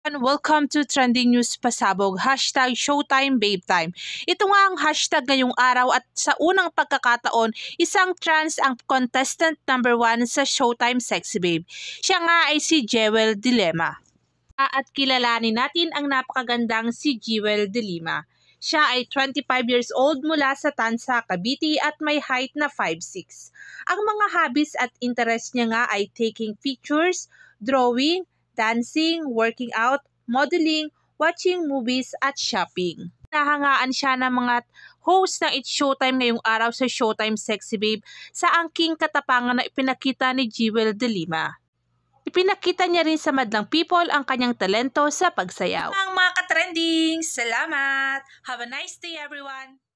and welcome to Trending News Pasabog. Hashtag Showtime Babe Time. Ito nga ang hashtag ngayong araw at sa unang pagkakataon, isang trans ang contestant number 1 sa Showtime Sexy Babe. Siya nga ay si Jewel Dilema. Ah, at kilalanin natin ang napakagandang si Jewel Dilema. Siya ay 25 years old mula sa Tansa, Cavite at may height na 5'6". Ang mga hobbies at interest niya nga ay taking pictures, drawing, dancing, working out, modeling, watching movies at shopping. Nahangaan siya ng mga host ng It's Showtime ngayong araw sa Showtime Sexy Babe sa angking katapangan na ipinakita ni Jewel De Lima. Ipinakita niya rin sa madlang people ang kanyang talento sa pagsayaw. Ang mga katrending! Salamat! Have a nice day everyone!